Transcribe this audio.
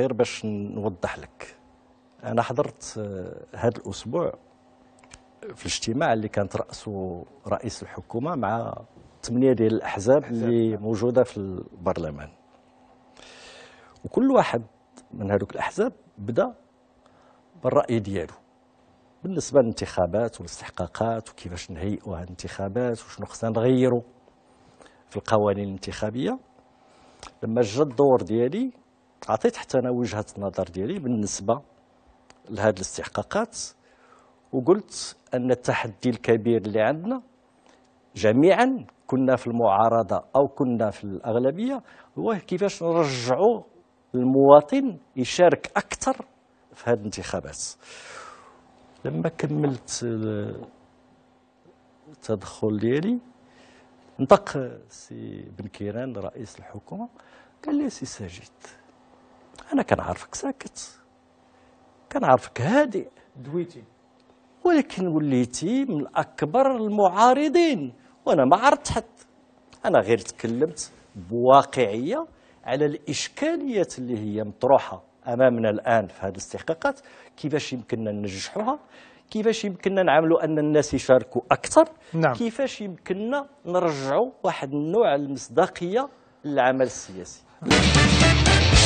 غير باش نوضح لك انا حضرت آه، هذا الاسبوع في الاجتماع اللي كانت راسه رئيس الحكومه مع ثمانيه ديال الاحزاب اللي نعم. موجوده في البرلمان وكل واحد من هذوك الاحزاب بدا بالراي ديالو بالنسبه للانتخابات والاستحقاقات وكيفاش نهيئوا هاد الانتخابات وشنو خصنا نغيروا في القوانين الانتخابيه لما جا الدور ديالي عطيت حتى انا وجهه النظر ديالي بالنسبه لهذه الاستحقاقات وقلت ان التحدي الكبير اللي عندنا جميعا كنا في المعارضه او كنا في الاغلبيه هو كيفاش نرجعوا المواطن يشارك اكثر في هذه الانتخابات لما كملت التدخل ديالي نطق سي بن كيران رئيس الحكومه قال لي سي ساجد أنا كنعرفك ساكت كنعرفك هادئ دويتي ولكن وليتي من أكبر المعارضين وأنا ما عرفت حد أنا غير تكلمت بواقعية على الإشكاليات اللي هي مطروحة أمامنا الآن في هذه الاستحقاقات كيفاش يمكننا ننجحوها كيفاش يمكننا نعملوا ان الناس يشاركوا اكثر نعم. كيفاش يمكننا نرجعوا واحد النوع المصداقيه للعمل السياسي